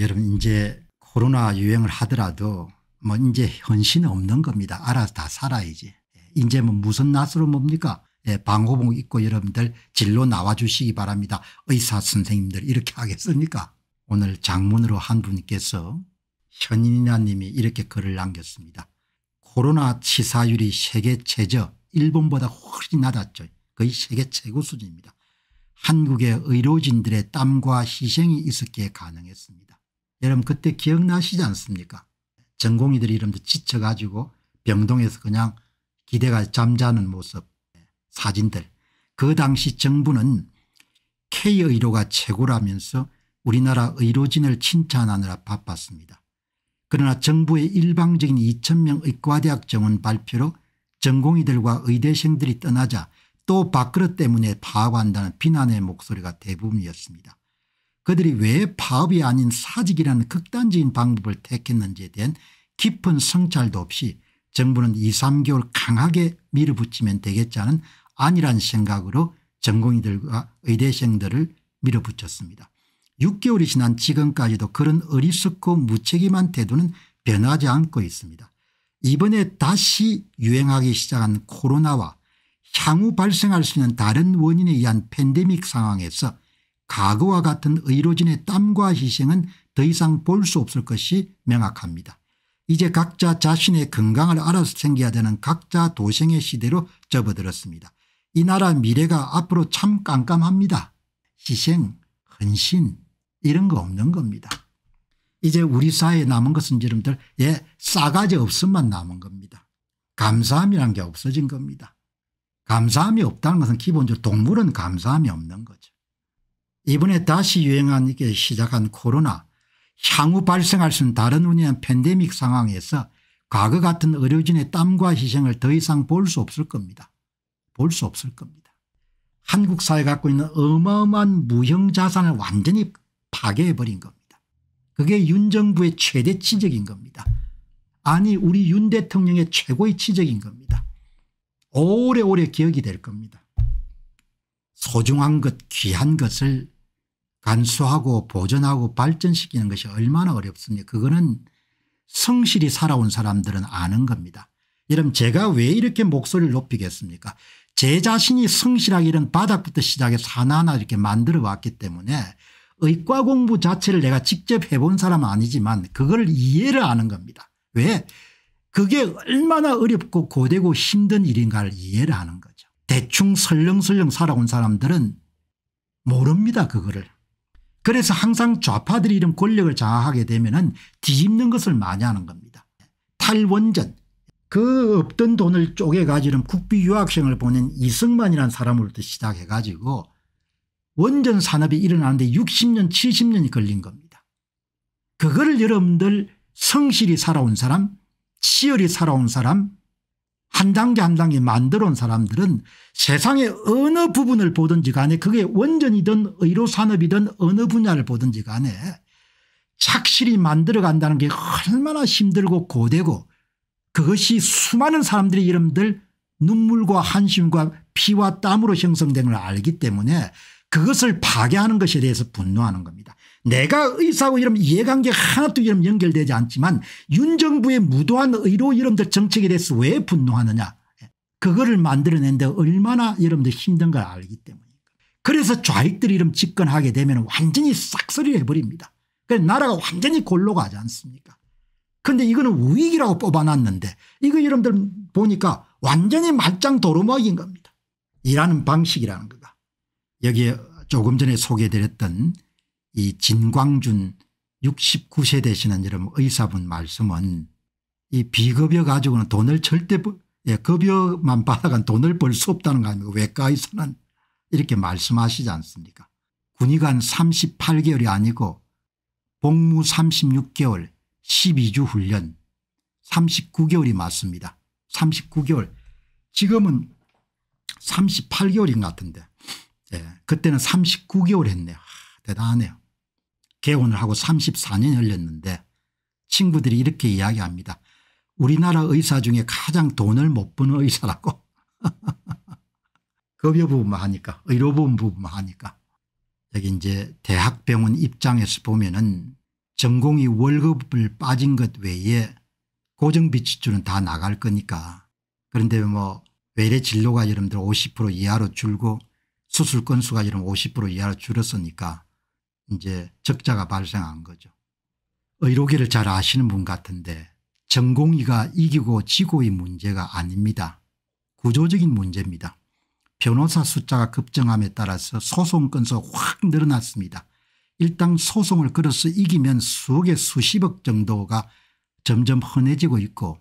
여러분 이제 코로나 유행을 하더라도 뭐 이제 현신은 없는 겁니다. 알아서 다 살아야지. 이제 뭐 무슨 낯으로 뭡니까? 예, 방호복 입고 여러분들 진로 나와 주시기 바랍니다. 의사 선생님들 이렇게 하겠습니까? 오늘 장문으로 한 분께서 현인이나 님이 이렇게 글을 남겼습니다. 코로나 치사율이 세계 최저 일본보다 훨씬 낮았죠. 거의 세계 최고 수준입니다. 한국의 의료진들의 땀과 희생이 있었기에 가능했습니다. 여러분 그때 기억나시지 않습니까 전공의들이 름도 지쳐가지고 병동에서 그냥 기대가 잠자는 모습 사진들 그 당시 정부는 K의료가 최고라면서 우리나라 의료진을 칭찬하느라 바빴습니다. 그러나 정부의 일방적인 2천명 의과대학 정원 발표로 전공의들과 의대생들이 떠나자 또 밥그릇 때문에 파업한다는 비난의 목소리가 대부분이었습니다. 그들이 왜 파업이 아닌 사직이라는 극단적인 방법을 택했는지에 대한 깊은 성찰도 없이 정부는 2 3개월 강하게 밀어붙이면 되겠지 않은 아니란 생각으로 전공의들과 의대생들을 밀어붙였습니다. 6개월이 지난 지금까지도 그런 어리석고 무책임한 태도는 변하지 않고 있습니다. 이번에 다시 유행하기 시작한 코로나와 향후 발생할 수 있는 다른 원인에 의한 팬데믹 상황에서 과거와 같은 의료진의 땀과 희생은 더 이상 볼 수 없을 것이 명확합니다. 이제 각자 자신의 건강을 알아서 챙겨야 되는 각자 도생의 시대로 접어들었습니다. 이 나라 미래가 앞으로 참 깜깜합니다. 희생, 헌신 이런 거 없는 겁니다. 이제 우리 사회에 남은 것은 여러분들 예 싸가지 없음만 남은 겁니다. 감사함이란 게 없어진 겁니다. 감사함이 없다는 것은 기본적으로 동물은 감사함이 없는 거죠. 이번에 다시 유행한 게 시작한 코로나 향후 발생할 수 있는 다른 운이한 팬데믹 상황에서 과거 같은 의료진의 땀과 희생을 더 이상 볼 수 없을 겁니다. 볼 수 없을 겁니다. 한국 사회 가 갖고 있는 어마어마한 무형 자산을 완전히 파괴해버린 겁니다. 그게 윤 정부의 최대 치적인 겁니다. 아니 우리 윤 대통령의 최고의 치적인 겁니다. 오래오래 기억이 될 겁니다. 소중한 것 귀한 것을 간수하고 보존하고 발전시키는 것이 얼마나 어렵습니까 그거는 성실히 살아온 사람들은 아는 겁니다. 여러분 제가 왜 이렇게 목소리를 높이겠습니까 제 자신이 성실하게 이런 바닥부터 시작해서 하나하나 이렇게 만들어 왔기 때문에 의과 공부 자체를 내가 직접 해본 사람은 아니지만 그걸 이해를 하는 겁니다. 왜 그게 얼마나 어렵고 고되고 힘든 일인가를 이해를 하는 거죠. 대충 설렁설렁 살아온 사람들은 모릅니다 그거를. 그래서 항상 좌파들이 이런 권력을 장악하게 되면 은 뒤집는 것을 많이 하는 겁니다. 탈원전 그 없던 돈을 쪼개가지는 국비 유학생을 보낸 이승만이라는 사람으로부터 시작해가지고 원전 산업이 일어나는데 60년 70년이 걸린 겁니다. 그거를 여러분들 성실히 살아온 사람 치열히 살아온 사람 한 단계 한 단계 만들어 온 사람들은 세상의 어느 부분을 보든지 간에 그게 원전이든 의료산업이든 어느 분야를 보든지 간에 착실히 만들어 간다는 게 얼마나 힘들고 고되고 그것이 수많은 사람들의 이름들 눈물과 한심과 피와 땀으로 형성된 걸 알기 때문에 그것을 파괴하는 것에 대해서 분노하는 겁니다. 내가 의사고 이런 이해관계 하나도 이름 연결되지 않지만 윤 정부의 무도한 의료 이름들 정책에 대해서 왜 분노하느냐 그거를 만들어낸데 얼마나 여러분들 힘든 걸 알기 때문입니다. 그래서 좌익들이 이름 집권하게 되면 완전히 싹쓸이를 해버립니다. 그래서 나라가 완전히 골로 가지 않습니까 근데 이거는 우익이라고 뽑아놨는데 이거 여러분들 보니까 완전히 말짱 도루먹인 겁니다. 일하는 방식이라는 거가. 여기에 조금 전에 소개드렸던 해이 진광준 69세 되시는 여러분 의사분 말씀은 이 비급여 가지고는 돈을 절대 예, 급여만 받아간 돈을 벌 수 없다는 거 아닙니까 외과에서는 이렇게 말씀하시지 않습니까 군의관 38개월이 아니고 복무 36개월 12주 훈련 39개월이 맞습니다 39개월 지금은 38개월인 것 같은데 예, 그때는 39개월 했네요 대단하네요. 개원을 하고 34년 열렸는데 친구들이 이렇게 이야기합니다. 우리나라 의사 중에 가장 돈을 못 버는 의사라고. 급여 부분만 하니까 의료 부분 부분만 하니까. 여기 이제 대학병원 입장에서 보면은 전공이 월급을 빠진 것 외에 고정비 지출은 다 나갈 거니까 그런데 뭐 외래 진료가 여러분들 50% 이하로 줄고 수술 건수가 여러분 50% 이하로 줄었으니까 이제 적자가 발생한 거죠. 의료계를 잘 아시는 분 같은데 전공의가 이기고 지고의 문제가 아닙니다. 구조적인 문제입니다. 변호사 숫자가 급증함에 따라서 소송 건수 확 늘어났습니다. 일단 소송을 걸어서 이기면 수억에 수십억 정도가 점점 흔해지고 있고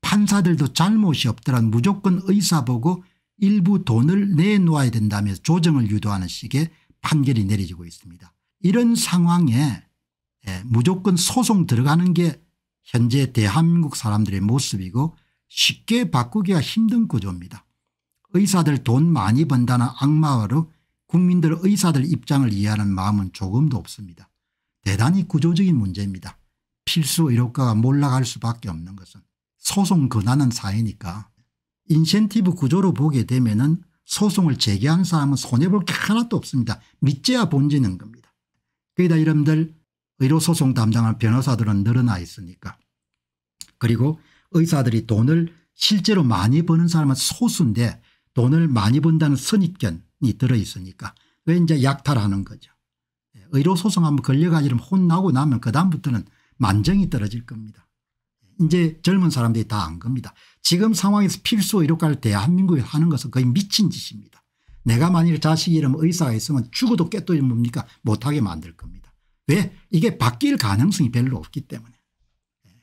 판사들도 잘못이 없더란 무조건 의사 보고 일부 돈을 내놓아야 된다며 조정을 유도하는 식의 판결이 내려지고 있습니다. 이런 상황에 예, 무조건 소송 들어가는 게 현재 대한민국 사람들의 모습이고 쉽게 바꾸기가 힘든 구조입니다. 의사들 돈 많이 번다는 악마로 국민들 의사들 입장을 이해하는 마음은 조금도 없습니다. 대단히 구조적인 문제입니다. 필수 의료과가 몰락할 수밖에 없는 것은 소송 권하는 사회니까 인센티브 구조로 보게 되면 은 소송을 제기한 사람은 손해볼 게 하나도 없습니다. 밑지야 본지는 겁니다. 거기다 이름들 의료소송 담당한 변호사들은 늘어나 있으니까. 그리고 의사들이 돈을 실제로 많이 버는 사람은 소수인데 돈을 많이 번다는 선입견이 들어있으니까 왜 이제 약탈하는 거죠. 예, 의료소송 한번 걸려가지면 혼나고 나면 그다음부터는 만정이 떨어질 겁니다. 이제 젊은 사람들이 다 안 겁니다. 지금 상황에서 필수 의료과를 대한민국에 하는 것은 거의 미친 짓입니다. 내가 만일 자식이 이름 의사가 있으면 죽어도 깨뜨리 뭡니까 못하게 만들 겁니다. 왜? 이게 바뀔 가능성이 별로 없기 때문에.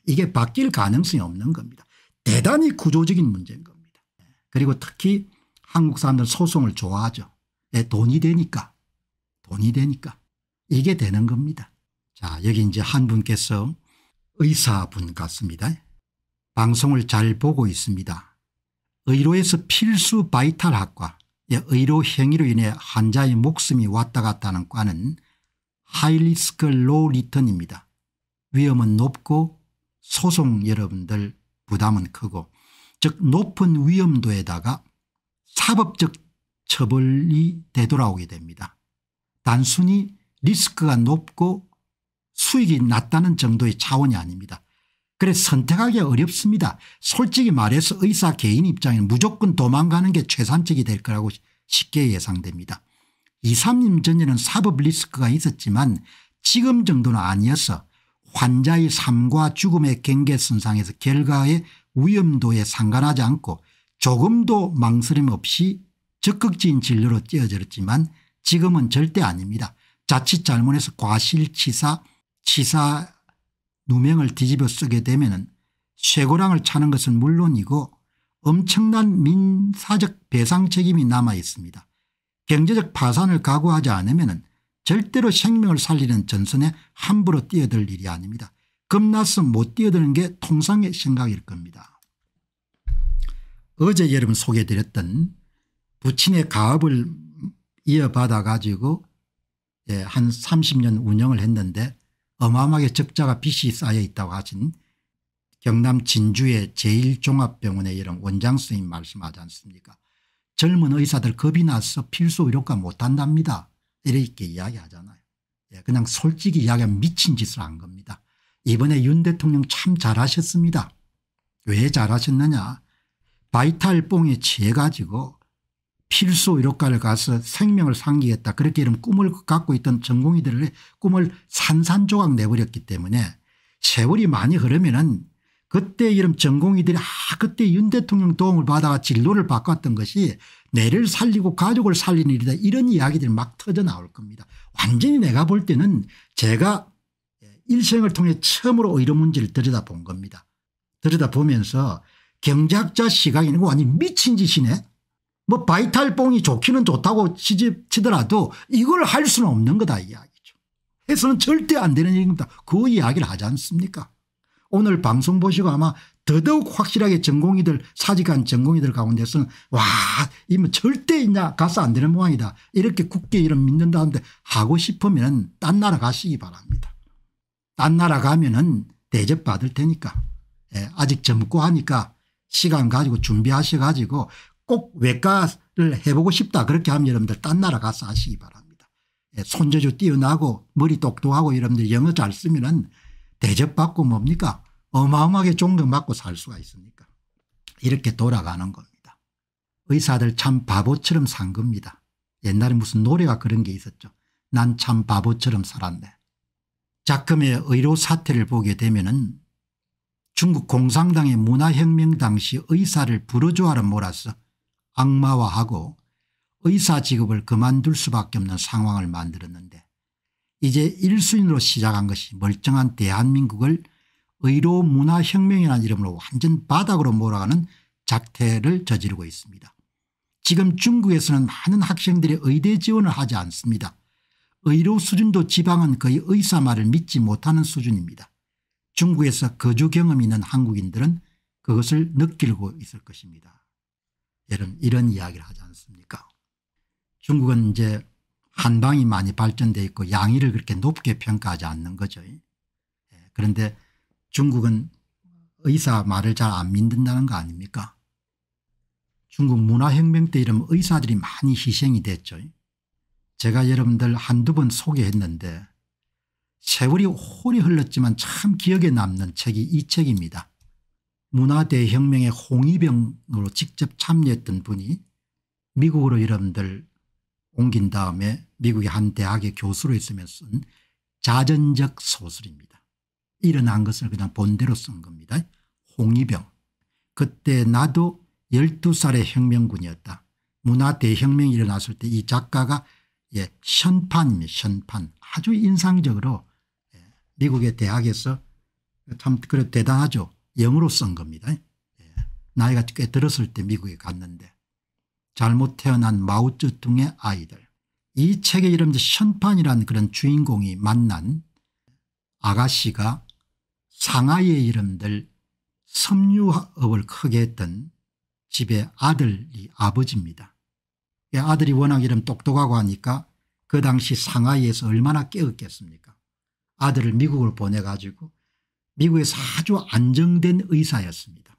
이게 바뀔 가능성이 없는 겁니다. 대단히 구조적인 문제인 겁니다. 그리고 특히 한국 사람들 소송을 좋아하죠. 예, 돈이 되니까. 돈이 되니까. 이게 되는 겁니다. 자 여기 이제 한 분께서 의사분 같습니다. 방송을 잘 보고 있습니다. 의료에서 필수 바이탈학과 예, 의료 행위로 인해 환자의 목숨이 왔다 갔다 하는 과는 하이리스크 로우 리턴입니다. 위험은 높고 소송 여러분들 부담은 크고 즉 높은 위험도에다가 사법적 처벌이 되돌아오게 됩니다. 단순히 리스크가 높고 수익이 낮다는 정도의 차원이 아닙니다. 그래서 선택하기 어렵습니다. 솔직히 말해서 의사 개인 입장에는 무조건 도망가는 게최선적이될 거라고 쉽게 예상됩니다. 2, 3년 전에는 사법 리스크가 있었지만 지금 정도는 아니어서 환자의 삶과 죽음의 경계선상에서 결과의 위험도에 상관하지 않고 조금도 망설임 없이 적극적인 진료로 뛰어들었지만 지금은 절대 아닙니다. 자칫 잘못해서 과실치사 치사 누명을 뒤집어 쓰게 되면 쇠고랑을 차는 것은 물론이고 엄청난 민사적 배상 책임이 남아 있습니다. 경제적 파산을 각오하지 않으면 절대로 생명을 살리는 전선에 함부로 뛰어들 일이 아닙니다. 겁나서 못 뛰어드는 게 통상의 생각일 겁니다. 어제 여러분 소개드렸던 부친의 가업을 이어받아 가지고 예, 한 30년 운영을 했는데 어마어마하게 적자가 빚이 쌓여 있다고 하신 경남 진주의 제1종합병원의 이런 원장 선생님 말씀하지 않습니까 젊은 의사들 겁이 나서 필수 의료과 못한답니다. 이렇게 이야기하잖아요. 예, 그냥 솔직히 이야기하면 미친 짓을 한 겁니다. 이번에 윤 대통령 참 잘하셨습니다. 왜 잘하셨느냐 바이탈 뽕에 취해가지고 필수 의료과를 가서 생명을 상기했다. 그렇게 이런 꿈을 갖고 있던 전공의들의 꿈을 산산조각 내버렸기 때문에 세월이 많이 흐르면은 그때 이런 전공의들이 아 그때 윤 대통령 도움을 받아 진로를 바꿨던 것이 내를 살리고 가족을 살리는 일이다 이런 이야기들이 막 터져 나올 겁니다. 완전히 내가 볼 때는 제가 일생을 통해 처음으로 의료 문제를 들여다본 겁니다. 들여다보면서 경제학자 시각에는니고 아니 미친 짓이네 뭐 바이탈뽕이 좋기는 좋다고 치더라도 이걸 할 수는 없는 거다 이야기죠. 해서는 절대 안 되는 얘기입니다그 이야기를 하지 않습니까? 오늘 방송 보시고 아마 더더욱 확실하게 전공이들 사직한 전공이들 가운데서는 와 이면 뭐 절대 있냐 가서 안 되는 모양이다 이렇게 굳게 이런 믿는다는데 하고 싶으면 딴 나라 가시기 바랍니다. 딴 나라 가면 은 대접받을 테니까 예, 아직 젊고 하니까 시간 가지고 준비하셔 가지고 꼭 외과를 해보고 싶다 그렇게 하면 여러분들 딴 나라 가서 하시기 바랍니다. 예, 손재주 뛰어나고 머리 똑똑하고 여러분들 영어 잘 쓰면은 대접받고 뭡니까 어마어마하게 존경받고 살 수가 있습니까 이렇게 돌아가는 겁니다. 의사들 참 바보처럼 산 겁니다. 옛날에 무슨 노래가 그런 게 있었죠. 난 참 바보처럼 살았네. 자금의 의료 사태를 보게 되면은 중국 공산당의 문화혁명 당시 의사를 부르주아로 몰아서 악마화하고 의사 직업을 그만둘 수밖에 없는 상황을 만들었는데 이제 1순위로 시작한 것이 멀쩡한 대한민국을 의료 문화혁명이라는 이름으로 완전 바닥으로 몰아가는 작태를 저지르고 있습니다. 지금 중국에서는 많은 학생들이 의대 지원을 하지 않습니다. 의료 수준도 지방은 거의 의사 말을 믿지 못하는 수준입니다. 중국에서 거주 경험이 있는 한국인들은 그것을 느끼고 있을 것입니다. 여러분 이런 이야기를 하지 않습니까 중국은 이제 한방이 많이 발전돼 있고 양의를 그렇게 높게 평가하지 않는 거죠. 예. 그런데 중국은 의사 말을 잘 안 믿는다는 거 아닙니까 중국 문화혁명 때이러 의사들이 많이 희생이 됐죠. 제가 여러분들 한두 번 소개했는데 세월이 오래 흘렀지만 참 기억에 남는 책이 이 책입니다. 문화대혁명의 홍위병으로 직접 참여했던 분이 미국으로 여러분들 옮긴 다음에 미국의 한 대학의 교수로 있으면 쓴 자전적 소설입니다. 일어난 것을 그냥 본대로 쓴 겁니다. 홍위병. 그때 나도 12살의 혁명군이었다. 문화대혁명이 일어났을 때 이 작가가 예, 현판입니다. 현판. 아주 인상적으로 예, 미국의 대학에서 참 그래 대단하죠. 영어로 쓴 겁니다. 예. 나이가 꽤 들었을 때 미국에 갔는데 잘못 태어난 마오쩌둥의 아이들 이 책의 이름 션판이란 그런 주인공이 만난 아가씨가 상하이의 이름들 섬유업을 크게 했던 집의 아들이 아버지입니다. 아들이 워낙 이름 똑똑하고 하니까 그 당시 상하이에서 얼마나 깨었겠습니까 아들을 미국을 보내가지고 미국에서 아주 안정된 의사였습니다.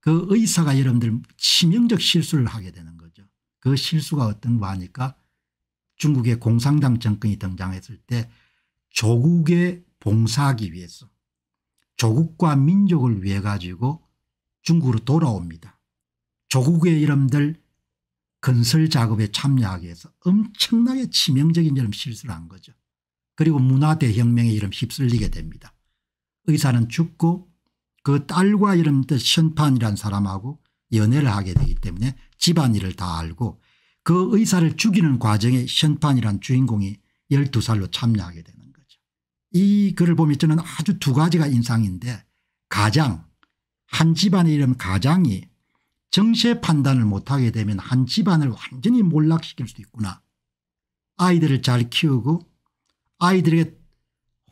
그 의사가 여러분들 치명적 실수를 하게 되는 거죠. 그 실수가 어떤 거 하니까 중국의 공산당 정권이 등장했을 때 조국에 봉사하기 위해서 조국과 민족을 위해 가지고 중국으로 돌아옵니다. 조국의 여러들 건설 작업에 참여하기 위해서 엄청나게 치명적인 이런 실수를 한 거죠. 그리고 문화대혁명에 이름 휩쓸리게 됩니다. 의사는 죽고 그 딸과 이름 뜻 현판이란 사람하고 연애를 하게 되기 때문에 집안일을 다 알고 그 의사를 죽이는 과정에 현판이란 주인공이 12살로 참여하게 되는 거죠. 이 글을 보면 저는 아주 두 가지가 인상인데 가장 한 집안의 이름 가장이 정세 판단을 못하게 되면 한 집안을 완전히 몰락시킬 수도 있구나. 아이들을 잘 키우고 아이들에게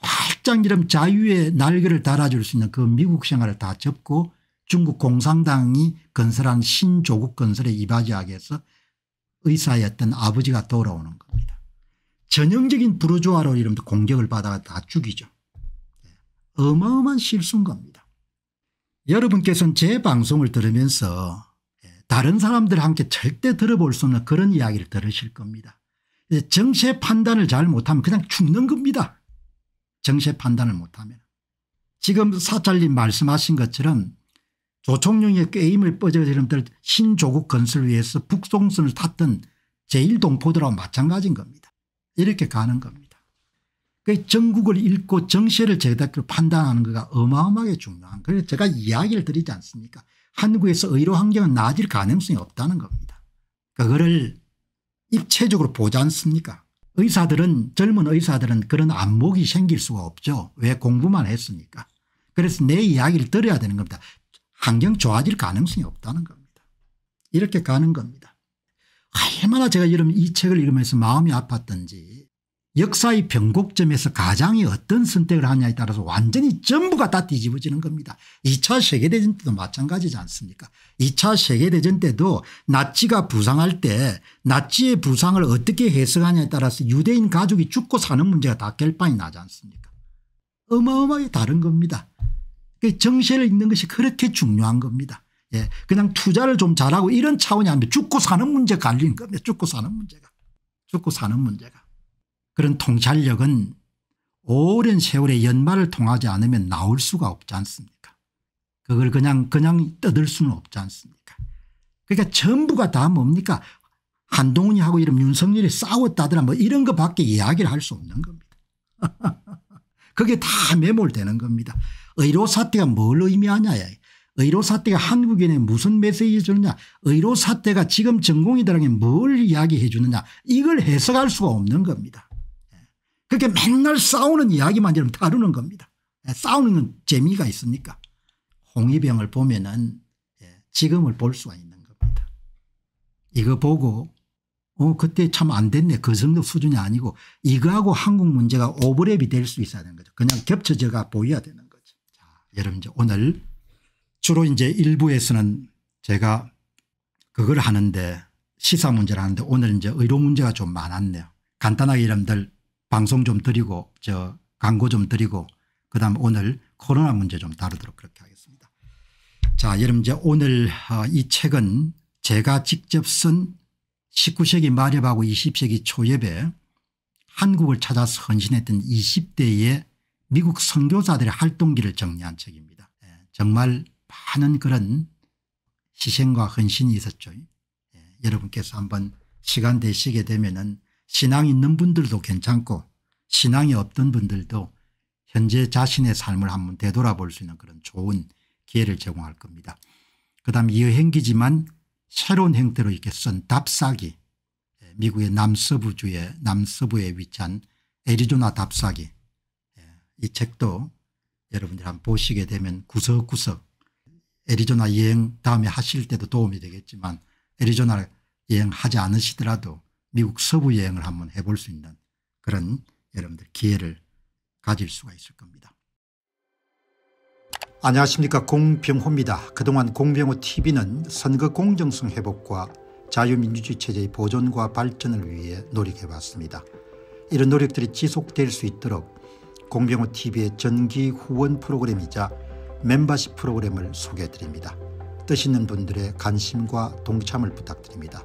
활짝이름 자유의 날개를 달아줄 수 있는 그 미국 생활을 다 접고 중국 공산당이 건설한 신조국 건설에 이바지하게해서 의사였던 아버지가 돌아오는 겁니다. 전형적인 부르주아로 이름 도 공격을 받아다 죽이죠. 예, 어마어마한 실수인 겁니다. 여러분께서는 제 방송을 들으면서 예, 다른 사람들 함께 절대 들어볼 수 없는 그런 이야기를 들으실 겁니다. 예, 정세 판단을 잘 못하면 그냥 죽는 겁니다. 정세 판단을 못하면. 지금 사찰님 말씀하신 것처럼 조총룡의 게임을 뻗어지는들 신조국 건설 을 위해서 북송선을 탔던 제1동포들하고 마찬가지인 겁니다. 이렇게 가는 겁니다. 그 전국을 잃고 정세를 제대로 판단하는 거가 어마어마하게 중요한 그래서 제가 이야기를 드리지 않습니까 한국에서 의료 환경은 나아질 가능성이 없다는 겁니다. 그거를 입체적으로 보지 않습니까 의사들은 젊은 의사들은 그런 안목이 생길 수가 없죠. 왜 공부만 했습니까 그래서 내 이야기를 들어야 되는 겁니다. 환경 좋아질 가능성이 없다는 겁니다. 이렇게 가는 겁니다. 얼마나 제가 이런 이 책을 읽으면서 마음이 아팠던지 역사의 변곡점에서 가장이 어떤 선택을 하냐에 따라서 완전히 전부가 다 뒤집어지는 겁니다. 2차 세계대전 때도 마찬가지지 않습니까 2차 세계대전 때도 나치가 부상할 때 나치의 부상을 어떻게 해석하냐에 따라서 유대인 가족이 죽고 사는 문제가 다 결판이 나지 않습니까 어마어마하게 다른 겁니다. 그 정신을 읽는 것이 그렇게 중요한 겁니다. 예, 그냥 투자를 좀 잘하고 이런 차원이 아니면 죽고 사는 문제 갈리는 겁니다. 죽고 사는 문제가. 죽고 사는 문제가. 그런 통찰력은 오랜 세월의 연말을 통하지 않으면 나올 수가 없지 않습니까 그걸 그냥 그냥 떠들 수는 없지 않습니까 그러니까 전부가 다 뭡니까 한동훈이 하고 이런 윤석열이 싸웠다더라 뭐 이런 것밖에 이야기를 할 수 없는 겁니다. 그게 다 매몰되는 겁니다. 의료 사태가 뭘 의미하냐 의료 사태가 한국인에 무슨 메시지를 주느냐 의료 사태가 지금 전공의들에게 뭘 이야기해 주느냐 이걸 해석할 수가 없는 겁니다. 그렇게 맨날 싸우는 이야기만 이 다루는 겁니다. 예, 싸우는 재미가 있습니까 홍위병을 보면 은 예, 지금을 볼 수가 있는 겁니다. 이거 보고 어 그때 참 안 됐네. 그 정도 수준이 아니고 이거하고 한국 문제가 오버랩이 될 수 있어야 되는 거죠. 그냥 겹쳐져가 보여야 되는 거죠. 자, 여러분 이제 오늘 주로 이제 일부에서는 제가 그걸 하는데 시사 문제를 하는데 오늘 이제 의료 문제가 좀 많았네요. 간단하게 여러분들 방송 좀 드리고 저 광고 좀 드리고 그다음 오늘 코로나 문제 좀 다루도록 그렇게 하겠습니다. 자 여러분 이제 오늘 어, 이 책은 제가 직접 쓴 19세기 마렵하고 20세기 초엽에 한국을 찾아 헌신했던 20대의 미국 선교사들의 활동기를 정리한 책입니다. 예, 정말 많은 그런 희생과 헌신이 있었죠. 예, 여러분께서 한번 시간 되시게 되면은 신앙 있는 분들도 괜찮고 신앙이 없던 분들도 현재 자신의 삶을 한번 되돌아볼 수 있는 그런 좋은 기회를 제공할 겁니다. 그 다음 이행기지만 새로운 형태로 이렇게 쓴 답사기 예, 미국의 남서부주의 남서부에 위치한 애리조나 답사기 예, 이 책도 여러분들 한번 보시게 되면 구석구석 애리조나 여행 다음에 하실 때도 도움이 되겠지만 애리조나 여행하지 않으시더라도 미국 서부 여행을 한번 해볼 수 있는 그런 여러분들 기회를 가질 수가 있을 겁니다. 안녕하십니까 공병호입니다. 그동안 공병호 tv는 선거 공정성 회복과 자유민주주의 체제의 보존과 발전을 위해 노력해봤습니다. 이런 노력들이 지속될 수 있도록 공병호 tv의 전기 후원 프로그램이자 멤버십 프로그램을 소개해드립니다. 뜻 있는 분들의 관심과 동참을 부탁드립니다.